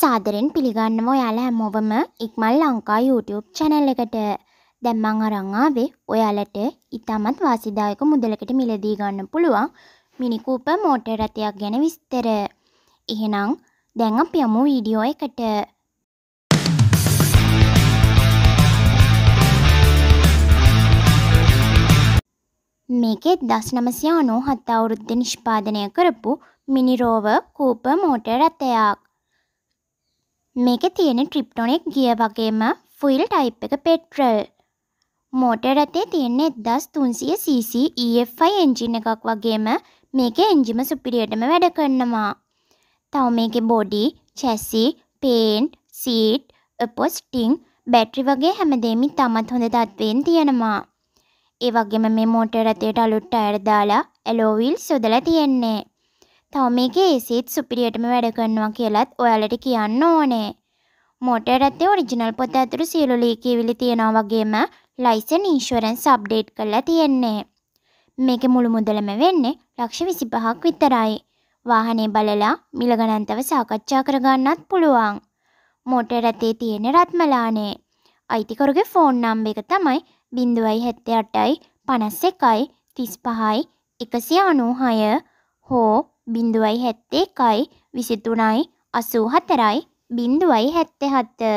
සාදරෙන් පිළිගන්නව ඔයාලා හැමෝවම ඉක්මල් Lanka YouTube channel එකට. දැන් මං අරන් ආවේ ඔයාලට ඉතාමත් වාසිදායක මුදලකට මිලදී ගන්න පුළුවන් මිනි කූපර් මෝටර් රථයක් ගැන විස්තර. එහෙනම් දැන් අපි යමු වීඩියෝ එකට. මේකේ 1997 අවුරුද්දේ නිෂ්පාදනය කරපු මිනි රෝවර් කූපර් මෝටර් රථයක්. මේක තියෙන ට්‍රිප්ටොනෙක් ගිය වගේම ෆුයිල් ටයිප් එක පෙට්‍රල්. මෝටර් ඇතේ තියෙන්නේ එදස් තුන්සිය CC EFI එන්ජින එකක් වගේම මේක එන්ජිම සුපිරියටම වැඩ කරන්නවා. තව මේක බොඩි චැස්සි පේන්ට් සීට් පොස්ටිං බැට්‍රි වගේ හැමදේමි තමත් හොඳ තත්වයෙන් තියෙනවා. ඒ වගේම මේ මෝටර් ඇතේට අලුට් අයර දාලා ඇලෝවිල් සොදලා තියෙන්නේ. තව මේකේ ඒසිත් සුපිරියටම වැඩ කරනවා කියලත් ඔයාලට කියන්න ඕනේ. මෝටර් ඇත්තේ ඔරිජිනල් පොත ඇතුළු සියලු ලීකීවිලි තියෙනවා වගේම ලයිසන් ඉන්ෂුරන්ස් අප්ඩේට් කරලා තියෙන්නේ. මේක මුළු මුදලම වෙන්නේ ලක්ෂ විසිපහක් විතරයි. වාහනේ බලලා මිල ගණන්තව සාකච්ඡා කරගන්නත් පුළුවන්. මෝටර් ඇතේ තියෙන රත්මලානේ. අයිතිකරුගේ ෆෝන් නම්බ එක තමයි බිඳුවයි හැත්තේ අටයි පනස් එකයි තිස් පහයි එකසි අනූහය හෝ බිඳුවයි හැත්තේ එකයි විසිතුනයි අසූ හතරයි බිඳුවයි හැත්තෙ හත්ත.